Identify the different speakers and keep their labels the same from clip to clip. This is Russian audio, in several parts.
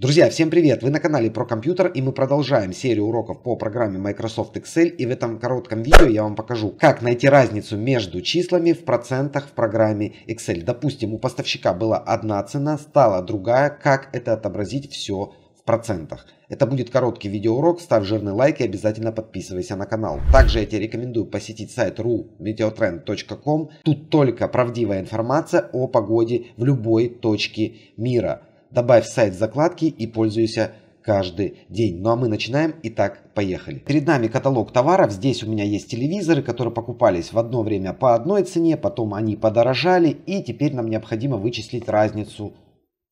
Speaker 1: Друзья, всем привет! Вы на канале про компьютер и мы продолжаем серию уроков по программе Microsoft Excel и в этом коротком видео я вам покажу, как найти разницу между числами в процентах в программе Excel. Допустим, у поставщика была одна цена, стала другая, как это отобразить все в процентах. Это будет короткий видеоурок, ставь жирный лайк и обязательно подписывайся на канал. Также я тебе рекомендую посетить сайт ru.meteotrend.com. Тут только правдивая информация о погоде в любой точке мира. Добавь сайт закладки и пользуйся каждый день. Ну а мы начинаем. Итак, поехали. Перед нами каталог товаров. Здесь у меня есть телевизоры, которые покупались в одно время по одной цене, потом они подорожали, и теперь нам необходимо вычислить разницу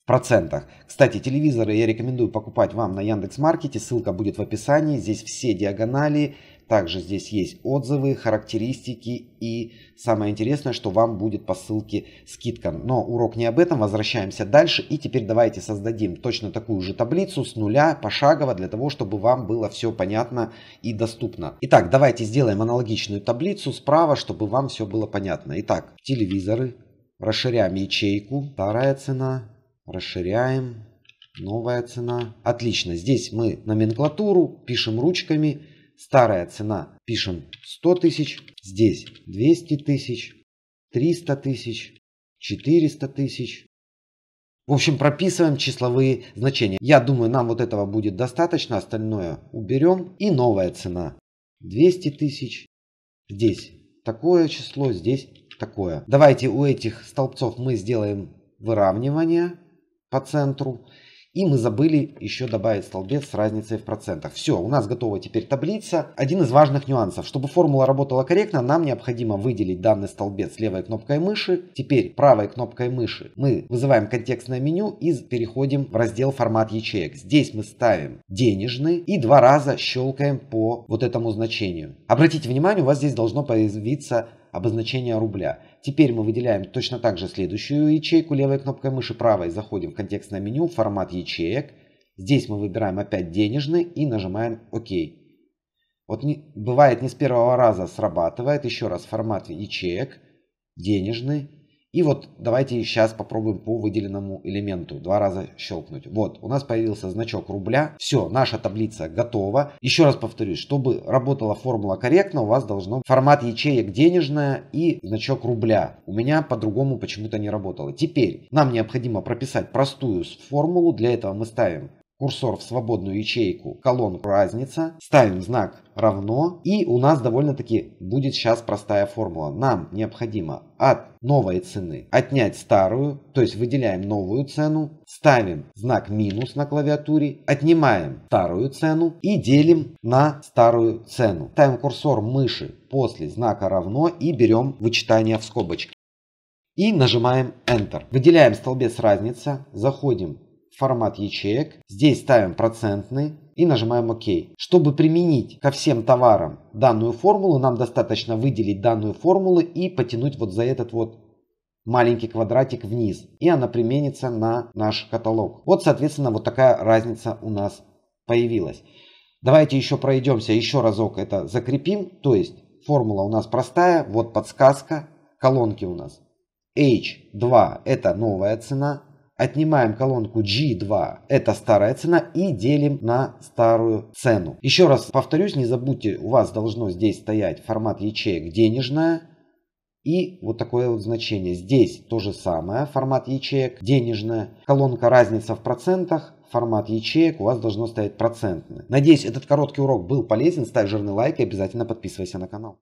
Speaker 1: в процентах. Кстати, телевизоры я рекомендую покупать вам на Яндекс.Маркете, ссылка будет в описании, здесь все диагонали, также здесь есть отзывы, характеристики и самое интересное, что вам будет по ссылке скидка. Но урок не об этом, возвращаемся дальше и теперь давайте создадим точно такую же таблицу с нуля пошагово для того, чтобы вам было все понятно и доступно. Итак, давайте сделаем аналогичную таблицу справа, чтобы вам все было понятно. Итак, телевизоры, расширяем ячейку, вторая цена, Расширяем. Новая цена. Отлично. Здесь мы номенклатуру пишем ручками. Старая цена пишем 100 тысяч. Здесь 200 тысяч. 300 тысяч. 400 тысяч. В общем, прописываем числовые значения. Я думаю, нам вот этого будет достаточно. Остальное уберем. И новая цена. 200 тысяч. Здесь такое число, здесь такое. Давайте у этих столбцов мы сделаем выравнивание по центру. И мы забыли еще добавить столбец с разницей в процентах. Все, у нас готова теперь таблица. Один из важных нюансов. Чтобы формула работала корректно, нам необходимо выделить данный столбец левой кнопкой мыши. Теперь правой кнопкой мыши мы вызываем контекстное меню и переходим в раздел формат ячеек. Здесь мы ставим денежный и два раза щелкаем по вот этому значению. Обратите внимание, у вас здесь должно появиться обозначение рубля. Теперь мы выделяем точно так же следующую ячейку левой кнопкой мыши, правой заходим в контекстное меню, формат ячеек. Здесь мы выбираем опять денежный и нажимаем ОК. Вот не, бывает не с первого раза срабатывает, еще раз формат ячеек, денежный и вот давайте сейчас попробуем по выделенному элементу два раза щелкнуть. Вот, у нас появился значок рубля. Все, наша таблица готова. Еще раз повторюсь, чтобы работала формула корректно, у вас должно формат ячеек денежная и значок рубля. У меня по-другому почему-то не работало. Теперь нам необходимо прописать простую формулу. Для этого мы ставим курсор в свободную ячейку, колонку разница, ставим знак равно и у нас довольно-таки будет сейчас простая формула. Нам необходимо от новой цены отнять старую, то есть выделяем новую цену, ставим знак минус на клавиатуре, отнимаем старую цену и делим на старую цену. Ставим курсор мыши после знака равно и берем вычитание в скобочки. И нажимаем Enter. Выделяем столбец разница, заходим формат ячеек. Здесь ставим процентный и нажимаем ОК. Чтобы применить ко всем товарам данную формулу, нам достаточно выделить данную формулу и потянуть вот за этот вот маленький квадратик вниз. И она применится на наш каталог. Вот, соответственно, вот такая разница у нас появилась. Давайте еще пройдемся, еще разок это закрепим. То есть формула у нас простая, вот подсказка, колонки у нас. H2 это новая цена, Отнимаем колонку G2, это старая цена, и делим на старую цену. Еще раз повторюсь, не забудьте, у вас должно здесь стоять формат ячеек денежная, и вот такое вот значение. Здесь то же самое, формат ячеек, денежная, колонка разница в процентах, формат ячеек, у вас должно стоять процентное. Надеюсь, этот короткий урок был полезен. Ставь жирный лайк и обязательно подписывайся на канал.